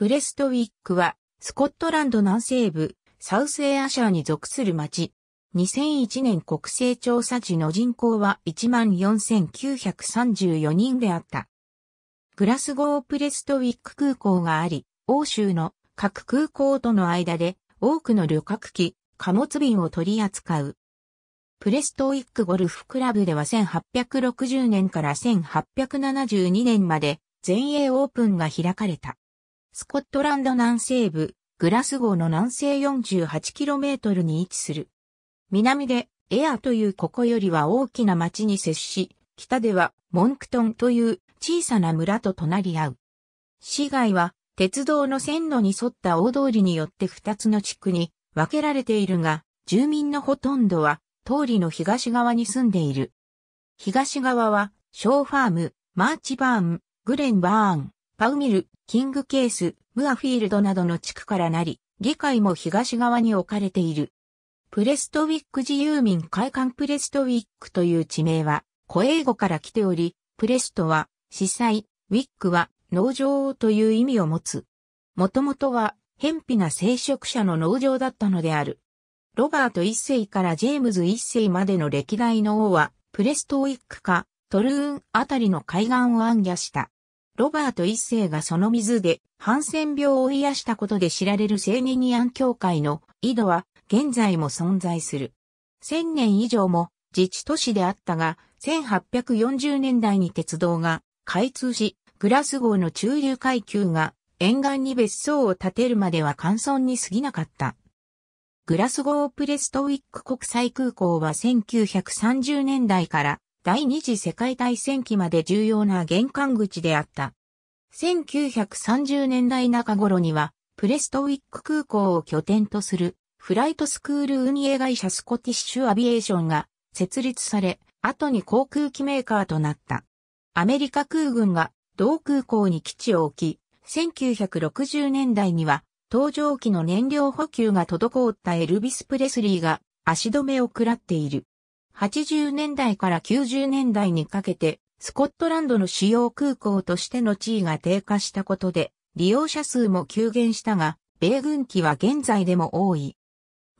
プレストウィックは、スコットランド南西部、サウスエアシャーに属する町。2001年国勢調査時の人口は14,934人であった。グラスゴープレストウィック空港があり、欧州の各空港との間で多くの旅客機、貨物便を取り扱う。プレストウィックゴルフクラブでは1860年から1872年まで全英オープンが開かれた。スコットランド南西部、グラスゴーの南西 48km に位置する。南でエアというここよりは大きな町に接し、北ではモンクトンという小さな村と隣り合う。市街は鉄道の線路に沿った大通りによって2つの地区に分けられているが、住民のほとんどは通りの東側に住んでいる。東側はショーファーム、マーチバーン、グレンバーン、パウミル、キングケース、ムアフィールドなどの地区からなり、議会も東側に置かれている。プレストウィック自由民会館プレストウィックという地名は、古英語から来ており、プレストは、司祭、ウィックは、農場という意味を持つ。もともとは、偏僻な聖職者の農場だったのである。ロバート一世からジェームズ一世までの歴代の王は、プレストウィックか、トルーンあたりの海岸を暗夜した。ロバート一世がその水でハンセン病を癒したことで知られるセーニニアン教会の井戸は現在も存在する。1000年以上も自治都市であったが、1840年代に鉄道が開通し、グラス号の中流階級が沿岸に別荘を建てるまでは乾村に過ぎなかった。グラスゴープレストウィック国際空港は1930年代から第二次世界大戦期まで重要な玄関口であった。1930年代中頃には、プレストウィック空港を拠点とする、フライトスクール運営会社スコティッシュアビエーションが設立され、後に航空機メーカーとなった。アメリカ空軍が同空港に基地を置き、1960年代には、搭乗機の燃料補給が滞ったエルビス・プレスリーが足止めを食らっている。80年代から90年代にかけて、スコットランドの主要空港としての地位が低下したことで、利用者数も急減したが、米軍機は現在でも多い。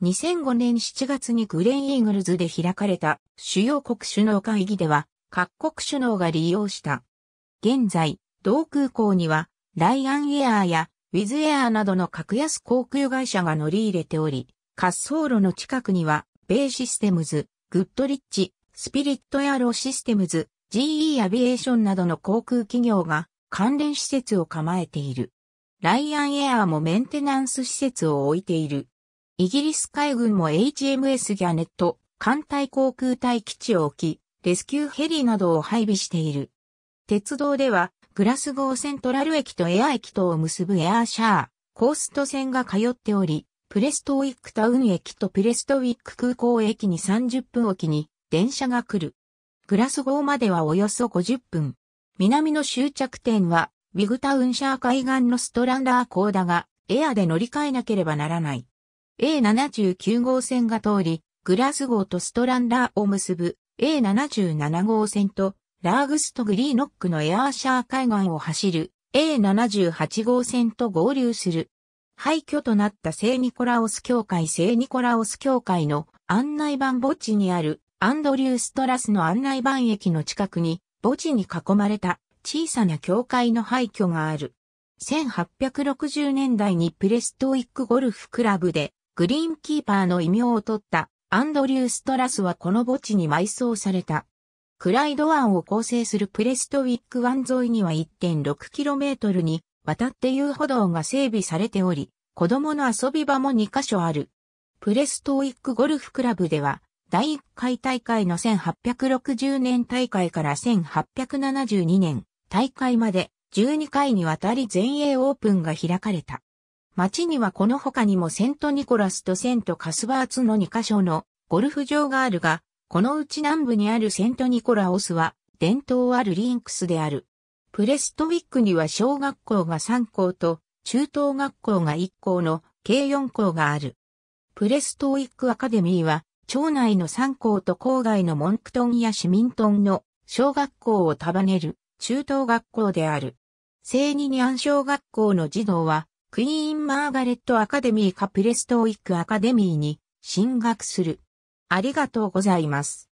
2005年7月にグレンイーグルズで開かれた主要国首脳会議では各国首脳が利用した。現在、同空港にはライアンエアーやウィズエアーなどの格安航空会社が乗り入れており、滑走路の近くには米システムズ、グッドリッチ、スピリットエアロシステムズ、GE アビエーションなどの航空企業が関連施設を構えている。ライアンエアーもメンテナンス施設を置いている。イギリス海軍も HMS ギャネット、艦隊航空隊基地を置き、レスキューヘリなどを配備している。鉄道では、グラスゴーセントラル駅とエア駅とを結ぶエアーシャー、コースト線が通っており、プレストウィックタウン駅とプレストウィック空港駅に30分おきに電車が来る。グラスゴーまではおよそ50分。南の終着点は、ウィグタウンシャー海岸のストランダー港だが、エアで乗り換えなければならない。A79 号線が通り、グラスゴーとストランダーを結ぶ A77 号線と、ラーグストグリーノックのエアーシャー海岸を走る A78 号線と合流する廃墟となった聖ニコラオス教会聖ニコラオス教会の案内板墓地にあるアンドリューストラスの案内板駅の近くに墓地に囲まれた小さな教会の廃墟がある。1860年代にプレストイックゴルフクラブでグリーンキーパーの異名を取ったアンドリュー・ストラスはこの墓地に埋葬された。クライド湾を構成するプレストウィック湾沿いには 1.6km に渡って遊歩道が整備されており、子供の遊び場も2カ所ある。プレストーイックゴルフクラブでは、第1回大会の1860年大会から1872年大会まで12回にわたり全英オープンが開かれた。町にはこの他にもセントニコラスとセントカスバーツの2カ所のゴルフ場があるが、このうち南部にあるセントニコラオスは伝統あるリンクスである。プレストウィックには小学校が3校と中等学校が1校の計4校がある。プレストウィックアカデミーは町内の3校と郊外のモンクトンや市民トンの小学校を束ねる中等学校である。聖ニニアン小学校の児童はクイーン・マーガレット・アカデミーかプレストウィック・アカデミーに進学する。ありがとうございます。